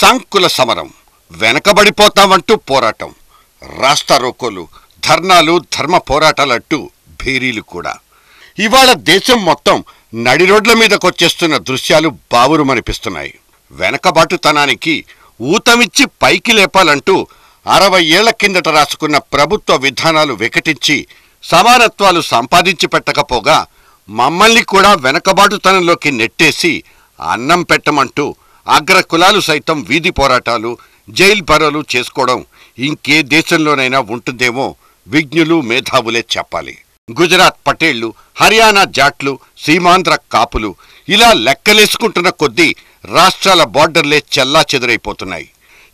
సంకుల సమరం వెనకబడిపోతామంటూ పోరాటం రాస్త రోకోలు ధర్నాలు ధర్మ పోరాటాలట్టు భేరీలు కూడా ఇవాళ దేశం మొత్తం నడి రోడ్ల మీదకొచ్చేస్తున్న దృశ్యాలు బావురుమనిపిస్తున్నాయి వెనకబాటుతనానికి ఊతమిచ్చి పైకి లేపాలంటూ అరవై ఏళ్ల కిందట రాసుకున్న ప్రభుత్వ విధానాలు వికటించి సమానత్వాలు సంపాదించి పెట్టకపోగా మమ్మల్ని కూడా వెనకబాటుతనంలోకి నెట్టేసి అన్నం పెట్టమంటూ అగ్ర కులాలు సైతం వీధి పోరాటాలు జైల్ పరలు చేసుకోవడం ఇంకే దేశంలోనైనా ఉంటుందేమో విజ్ఞులు మేధావులే చెప్పాలి గుజరాత్ పటేళ్లు హర్యానా జాట్లు సీమాంధ్ర కాపులు ఇలా లెక్కలేసుకుంటున్న కొద్దీ రాష్ట్రాల బార్డర్లే చెల్లా చెదురైపోతున్నాయి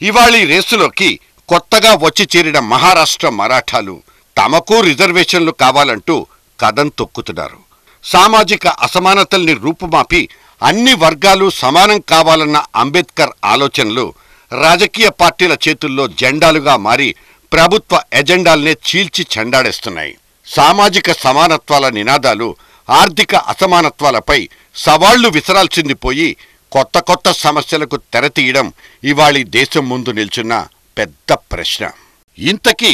ఇవాళ రేసులోకి కొత్తగా వచ్చి చేరిన మహారాష్ట్ర మరాఠాలు తమకు రిజర్వేషన్లు కావాలంటూ కథం తొక్కుతున్నారు సామాజిక అసమానతల్ని రూపుమాపి అన్ని వర్గాలు సమానం కావాలన్న అంబేద్కర్ ఆలోచనలు రాజకీయ పార్టీల చేతుల్లో జెండాలుగా మారి ప్రభుత్వ ఎజెండాల్నే చీల్చి చెండాడేస్తున్నాయి సామాజిక సమానత్వాల నినాదాలు ఆర్థిక అసమానత్వాలపై సవాళ్లు విసరాల్సింది పోయి కొత్త కొత్త సమస్యలకు తెరతీయడం ఇవాళి దేశం ముందు నిల్చున్న పెద్ద ప్రశ్న ఇంతకీ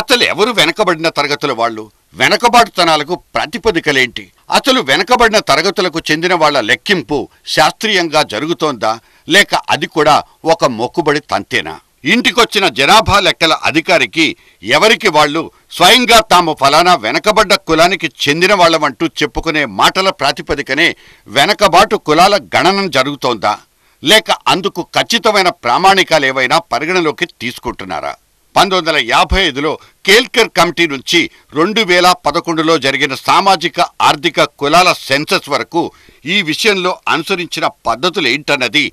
అసలు ఎవరు వెనకబడిన తరగతుల వాళ్ళు వెనకబాటుతనాలకు ప్రాతిపదికలేంటి అసలు వెనకబడిన తరగతులకు చెందిన వాళ్ల లెక్కింపు శాస్త్రీయంగా జరుగుతోందా లేక అది కూడా ఒక మొక్కుబడి తంతేనా ఇంటికొచ్చిన జనాభా లెక్కల అధికారికి ఎవరికి వాళ్ళు స్వయంగా తాము ఫలానా వెనకబడ్డ కులానికి చెందిన వాళ్ళమంటూ చెప్పుకునే మాటల ప్రాతిపదికనే వెనకబాటు కులాల గణనం జరుగుతోందా లేక అందుకు ఖచ్చితమైన ప్రామాణికాలేవైనా పరిగణలోకి తీసుకుంటున్నారా పంతొమ్మిది వందల యాభై ఐదులో కేల్కర్ కమిటీ నుంచి రెండు వేల పదకొండులో జరిగిన సామాజిక ఆర్థిక కులాల సెన్సస్ వరకు ఈ విషయంలో అనుసరించిన పద్ధతులు ఏంటన్నది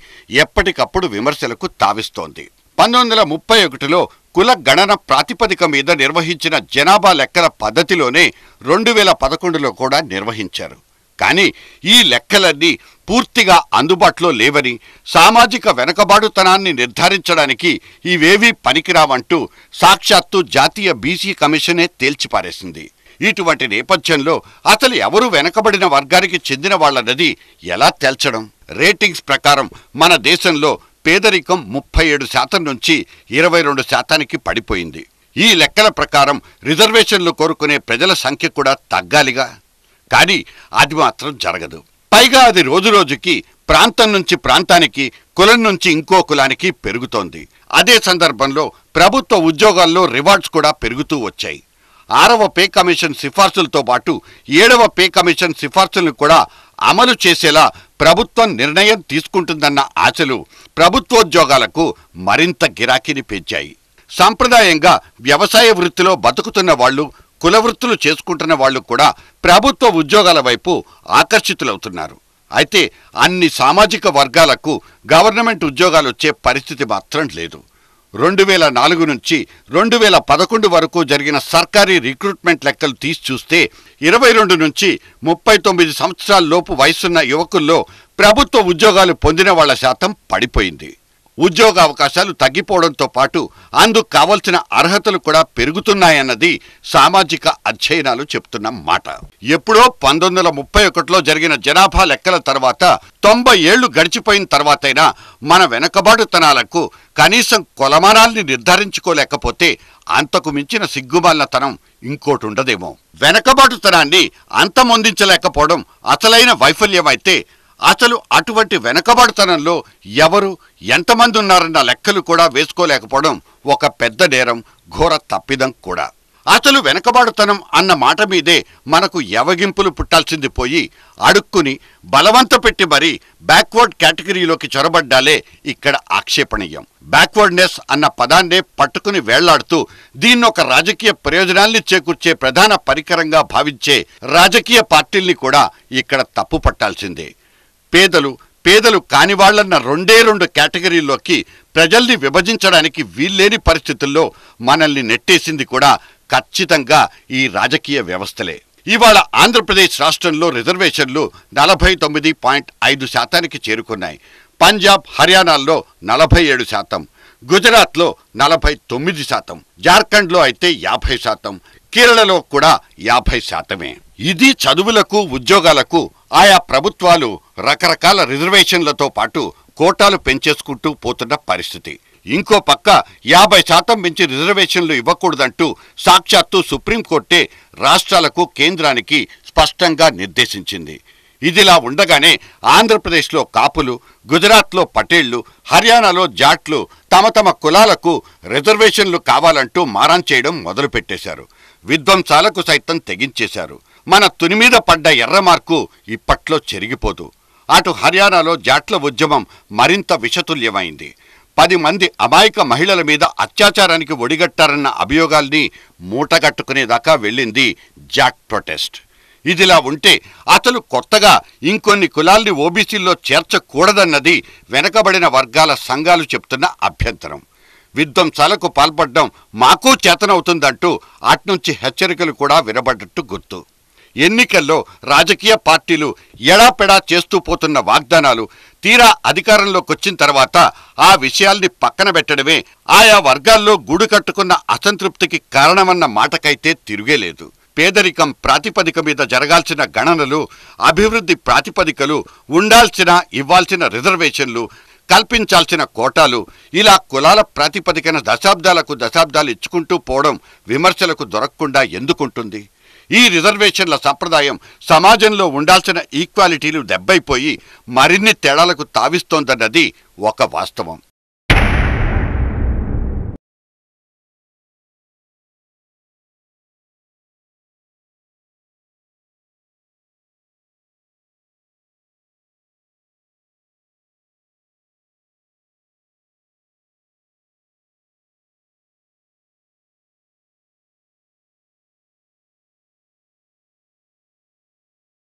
ఎప్పటికప్పుడు విమర్శలకు తావిస్తోంది పంతొమ్మిది వందల ముప్పై ఒకటిలో కుల గణన ప్రాతిపదిక మీద నిర్వహించిన జనాభా లెక్కల పద్ధతిలోనే రెండు వేల పదకొండులో కూడా నిర్వహించారు కానీ ఈ లెక్కలన్నీ పూర్తిగా అందుబాటులో లేవని సామాజిక వెనకబాటుతనాన్ని నిర్ధారించడానికి ఇవేవీ పనికిరావంటూ సాక్షాత్తు జాతీయ బీసీ కమిషనే తేల్చిపారేసింది ఇటువంటి నేపథ్యంలో అసలు ఎవరు వెనకబడిన వర్గానికి చెందిన వాళ్లన్నది ఎలా తేల్చడం రేటింగ్స్ ప్రకారం మన దేశంలో పేదరికం ముప్పై ఏడు శాతం నుంచి ఇరవై రెండు శాతానికి పడిపోయింది ఈ లెక్కల ప్రకారం రిజర్వేషన్లు కోరుకునే ప్రజల సంఖ్య కూడా తగ్గాలిగా కానీ అది మాత్రం జరగదు పైగా అది రోజురోజుకి ప్రాంతం నుంచి ప్రాంతానికి కులం నుంచి ఇంకో కులానికి పెరుగుతోంది అదే సందర్భంలో ప్రభుత్వ ఉద్యోగాల్లో రివార్డ్స్ కూడా పెరుగుతూ వచ్చాయి ఆరవ పే కమిషన్ సిఫార్సులతో పాటు ఏడవ పే కమిషన్ సిఫార్సులను కూడా అమలు చేసేలా ప్రభుత్వం నిర్ణయం తీసుకుంటుందన్న ఆశలు ప్రభుత్వోద్యోగాలకు మరింత గిరాకీని పెంచాయి సాంప్రదాయంగా వ్యవసాయ వృత్తిలో బతుకుతున్న వాళ్ళు కులవృత్తులు చేసుకుంటున్న వాళ్లు కూడా ప్రభుత్వ ఉద్యోగాల వైపు ఆకర్షితులవుతున్నారు అయితే అన్ని సామాజిక వర్గాలకు గవర్నమెంట్ ఉద్యోగాలు వచ్చే పరిస్థితి మాత్రం లేదు రెండు వేల నాలుగు నుంచి రెండు వేల పదకొండు వరకు జరిగిన సర్కారీ రిక్రూట్మెంట్ లెక్కలు తీసి చూస్తే ఇరవై రెండు నుంచి ముప్పై తొమ్మిది సంవత్సరాల లోపు వయసున్న యువకుల్లో ప్రభుత్వ ఉద్యోగాలు పొందిన వాళ్ల శాతం పడిపోయింది ఉద్యోగ అవకాశాలు తగ్గిపోవడంతో పాటు అందుకు కావలసిన అర్హతలు కూడా పెరుగుతున్నాయన్నది సామాజిక అధ్యయనాలు చెప్తున్న మాట ఎప్పుడో పంతొమ్మిది వందల ముప్పై ఒకటిలో జరిగిన జనాభా లెక్కల తర్వాత తొంభై ఏళ్లు గడిచిపోయిన తర్వాతైనా మన వెనకబాటుతనాలకు కనీసం కొలమానాల్ని నిర్ధారించుకోలేకపోతే అంతకు మించిన సిగ్గుమాలతనం ఇంకోటి ఉండదేమో వెనకబాటుతనాన్ని అంతమొందించలేకపోవడం అసలైన వైఫల్యమైతే అసలు అటువంటి వెనకబడతనంలో ఎవరు ఎంతమంది ఉన్నారన్న లెక్కలు కూడా వేసుకోలేకపోవడం ఒక పెద్ద నేరం ఘోర తప్పిదం కూడా అసలు వెనకబాడుతనం అన్న మాట మీదే మనకు ఎవగింపులు పుట్టాల్సింది పోయి అడుక్కుని బలవంత పెట్టి మరీ బ్యాక్వర్డ్ కేటగిరీలోకి చొరబడ్డాలే ఇక్కడ ఆక్షేపణీయం బ్యాక్వర్డ్నెస్ అన్న పదాన్నే పట్టుకుని వేళ్లాడుతూ దీన్నొక రాజకీయ ప్రయోజనాల్ని చేకూర్చే ప్రధాన పరికరంగా భావించే రాజకీయ పార్టీల్ని కూడా ఇక్కడ తప్పు పట్టాల్సిందే పేదలు పేదలు కానివాళ్లన్న రెండే రెండు కేటగిరీల్లోకి ప్రజల్ని విభజించడానికి వీల్లేని పరిస్థితుల్లో మనల్ని నెట్టేసింది కూడా ఖచ్చితంగా ఈ రాజకీయ వ్యవస్థలే ఇవాళ ఆంధ్రప్రదేశ్ రాష్ట్రంలో రిజర్వేషన్లు నలభై తొమ్మిది పాయింట్ ఐదు శాతానికి చేరుకున్నాయి పంజాబ్ హర్యానాల్లో నలభై ఏడు శాతం గుజరాత్లో నలభై తొమ్మిది శాతం జార్ఖండ్లో అయితే యాభై శాతం కేరళలో కూడా యాభై శాతమే ఇది చదువులకు ఉద్యోగాలకు ఆయా ప్రభుత్వాలు రకరకాల రిజర్వేషన్లతో పాటు కోటాలు పెంచేసుకుంటూ పోతున్న పరిస్థితి ఇంకో పక్క యాభై శాతం మించి రిజర్వేషన్లు ఇవ్వకూడదంటూ సాక్షాత్తు సుప్రీంకోర్టే రాష్ట్రాలకు కేంద్రానికి స్పష్టంగా నిర్దేశించింది ఇదిలా ఉండగానే ఆంధ్రప్రదేశ్లో కాపులు గుజరాత్లో పటేళ్లు హర్యానాలో జాట్లు తమ తమ కులాలకు రిజర్వేషన్లు కావాలంటూ మారాన్ చేయడం మొదలుపెట్టేశారు విధ్వంసాలకు సైతం తెగించేశారు మన తునిమీద పడ్డ ఎర్రమార్కు ఇప్పట్లో చెరిగిపోదు అటు హర్యానాలో జాట్ల ఉద్యమం మరింత విషతుల్యమైంది పది మంది అమాయక మహిళల మీద అత్యాచారానికి ఒడిగట్టారన్న అభియోగాల్ని మూటగట్టుకునేదాకా వెళ్ళింది జాట్ ప్రొటెస్ట్ ఇదిలా ఉంటే అతను కొత్తగా ఇంకొన్ని కులాల్ని ఓబీసీల్లో చేర్చకూడదన్నది వెనకబడిన వర్గాల సంఘాలు చెప్తున్న అభ్యంతరం విధ్వంసాలకు పాల్పడడం మాకూ చేతనవుతుందంటూ అట్నుంచి హెచ్చరికలు కూడా వినబడ్డట్టు గుర్తు ఎన్నికల్లో రాజకీయ పార్టీలు ఎడాపెడా చేస్తూ పోతున్న వాగ్దానాలు తీరా అధికారంలోకొచ్చిన తర్వాత ఆ విషయాల్ని పక్కన పెట్టడమే ఆయా వర్గాల్లో గూడు కట్టుకున్న అసంతృప్తికి కారణమన్న మాటకైతే తిరిగేలేదు పేదరికం ప్రాతిపదిక మీద జరగాల్సిన గణనలు అభివృద్ధి ప్రాతిపదికలు ఉండాల్సిన ఇవ్వాల్సిన రిజర్వేషన్లు కల్పించాల్సిన కోటాలు ఇలా కులాల ప్రాతిపదికన దశాబ్దాలకు దశాబ్దాలు ఇచ్చుకుంటూ పోవడం విమర్శలకు దొరకకుండా ఎందుకుంటుంది ఈ రిజర్వేషన్ల సంప్రదాయం సమాజంలో ఉండాల్సిన ఈక్వాలిటీలు దెబ్బైపోయి మరిన్ని తేడాలకు తావిస్తోందన్నది ఒక వాస్తవం